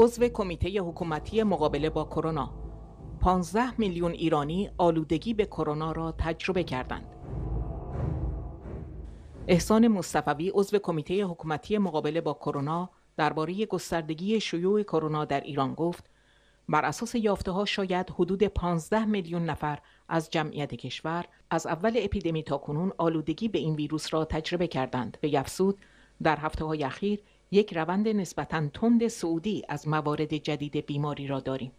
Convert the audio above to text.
عضو کمیته حکومتی مقابله با کرونا 15 میلیون ایرانی آلودگی به کرونا را تجربه کردند احسان مصطفوی عضو کمیته حکومتی مقابله با کرونا درباره گستردگی شیوع کرونا در ایران گفت بر اساس یافته ها شاید حدود 15 میلیون نفر از جمعیت کشور از اول اپیدمی تا کنون آلودگی به این ویروس را تجربه کردند به یفسود در هفته های اخیر یک روند نسبتا تند سعودی از موارد جدید بیماری را داریم.